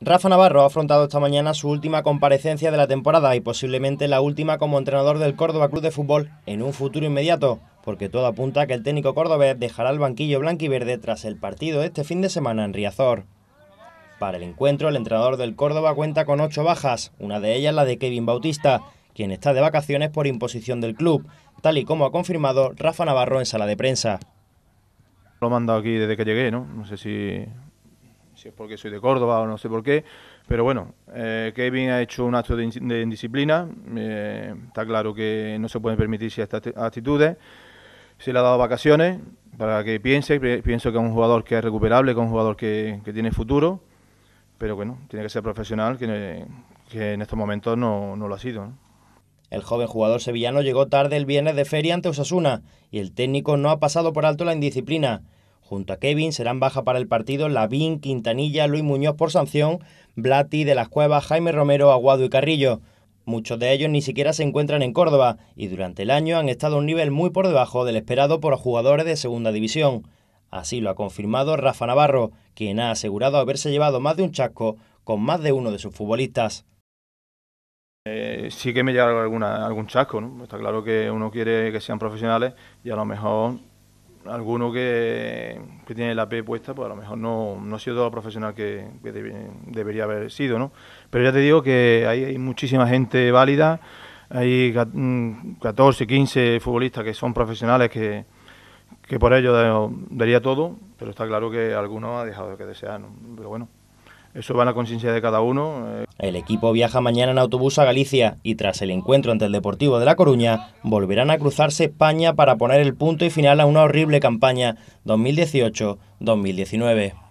Rafa Navarro ha afrontado esta mañana su última comparecencia de la temporada y posiblemente la última como entrenador del Córdoba Club de Fútbol en un futuro inmediato, porque todo apunta a que el técnico cordobés dejará el banquillo blanquiverde tras el partido este fin de semana en Riazor. Para el encuentro, el entrenador del Córdoba cuenta con ocho bajas, una de ellas la de Kevin Bautista, quien está de vacaciones por imposición del club, tal y como ha confirmado Rafa Navarro en sala de prensa. Lo he mandado aquí desde que llegué, ¿no? No sé si si es porque soy de Córdoba o no sé por qué, pero bueno, eh, Kevin ha hecho un acto de, indisciplina, eh, está claro que no se pueden permitir estas actitudes, se le ha dado vacaciones para que piense, pienso que es un jugador que es recuperable, que es un jugador que, tiene futuro, pero bueno, tiene que ser profesional, que, en estos momentos no, lo ha sido. El joven jugador sevillano llegó tarde el viernes de feria ante Osasuna y el técnico no ha pasado por alto la indisciplina. Junto a Kevin serán baja para el partido Lavín, Quintanilla, Luis Muñoz por sanción, Blati, De las Cuevas, Jaime Romero, Aguado y Carrillo. Muchos de ellos ni siquiera se encuentran en Córdoba y durante el año han estado a un nivel muy por debajo del esperado por jugadores de segunda división. Así lo ha confirmado Rafa Navarro, quien ha asegurado haberse llevado más de un chasco con más de uno de sus futbolistas. Eh, sí que me llega algún chasco, ¿no? Está claro que uno quiere que sean profesionales y a lo mejor alguno que, que, tiene la P puesta, pues a lo mejor no, no ha sido todo lo profesional que, debería haber sido, ¿no? Pero ya te digo que hay, muchísima gente válida, hay 14, 15 mm, futbolistas que son profesionales que, por ello daría todo, pero está claro que alguno ha dejado de que desear, pero bueno. Eso va a la conciencia de cada uno. Eh. El equipo viaja mañana en autobús a Galicia y tras el encuentro ante el Deportivo de La Coruña volverán a cruzarse España para poner el punto y final a una horrible campaña 2018-2019.